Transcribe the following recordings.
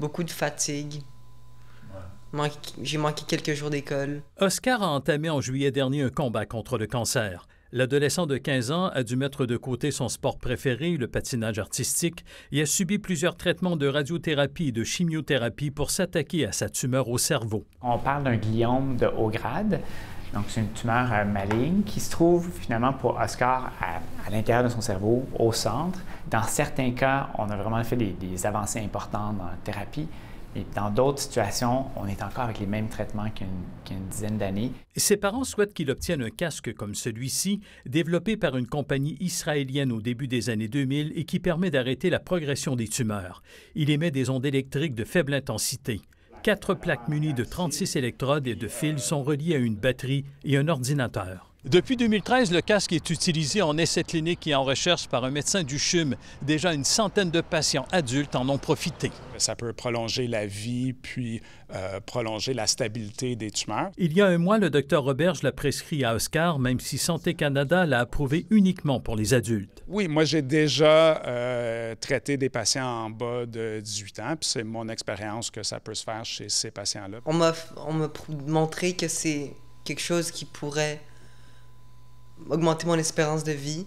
beaucoup de fatigue. J'ai manqué quelques jours d'école. Oscar a entamé en juillet dernier un combat contre le cancer. L'adolescent de 15 ans a dû mettre de côté son sport préféré, le patinage artistique, et a subi plusieurs traitements de radiothérapie et de chimiothérapie pour s'attaquer à sa tumeur au cerveau. On parle d'un gliome de haut grade. Donc, c'est une tumeur euh, maligne qui se trouve finalement pour Oscar à, l'intérieur de son cerveau, au centre. Dans certains cas, on a vraiment fait des, avancées importantes dans la thérapie. Et dans d'autres situations, on est encore avec les mêmes traitements qu'il dizaine d'années. Ses parents souhaitent qu'il obtienne un casque comme celui-ci, développé par une compagnie israélienne au début des années 2000 et qui permet d'arrêter la progression des tumeurs. Il émet des ondes électriques de faible intensité. Quatre plaques munies de 36 électrodes et de fils sont reliées à une batterie et un ordinateur. Depuis 2013, le casque est utilisé en essai clinique et en recherche par un médecin du CHUM. Déjà une centaine de patients adultes en ont profité. Ça peut prolonger la vie, puis euh, prolonger la stabilité des tumeurs. Il y a un mois, le docteur Roberge l'a prescrit à Oscar, même si Santé Canada l'a approuvé uniquement pour les adultes. Oui, moi j'ai déjà euh, traité des patients en bas de 18 ans, puis c'est mon expérience que ça peut se faire chez ces patients-là. On m'a montré que c'est quelque chose qui pourrait augmenter mon espérance de vie.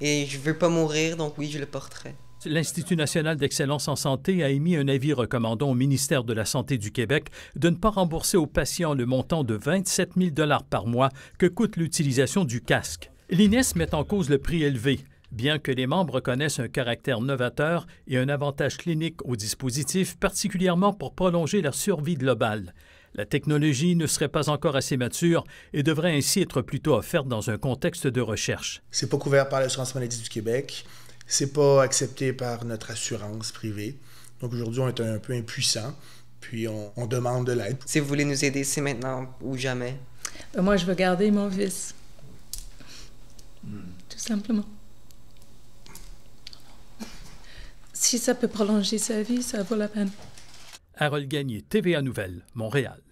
Et je veux pas mourir, donc oui, je le porterai. L'Institut national d'excellence en santé a émis un avis recommandant au ministère de la Santé du Québec de ne pas rembourser aux patients le montant de 27 000 par mois que coûte l'utilisation du casque. L'INES met en cause le prix élevé. Bien que les membres connaissent un caractère novateur et un avantage clinique au dispositif, particulièrement pour prolonger leur survie globale, la technologie ne serait pas encore assez mature et devrait ainsi être plutôt offerte dans un contexte de recherche. C'est pas couvert par l'assurance maladie du Québec. C'est pas accepté par notre assurance privée. Donc aujourd'hui, on est un peu impuissant. Puis on, demande de l'aide. Si vous voulez nous aider, c'est maintenant ou jamais. Ben, moi, je veux garder mon vice. Tout simplement. Si ça peut prolonger sa vie, ça vaut la peine. Harold Gagne, TVA Nouvelle, Montréal.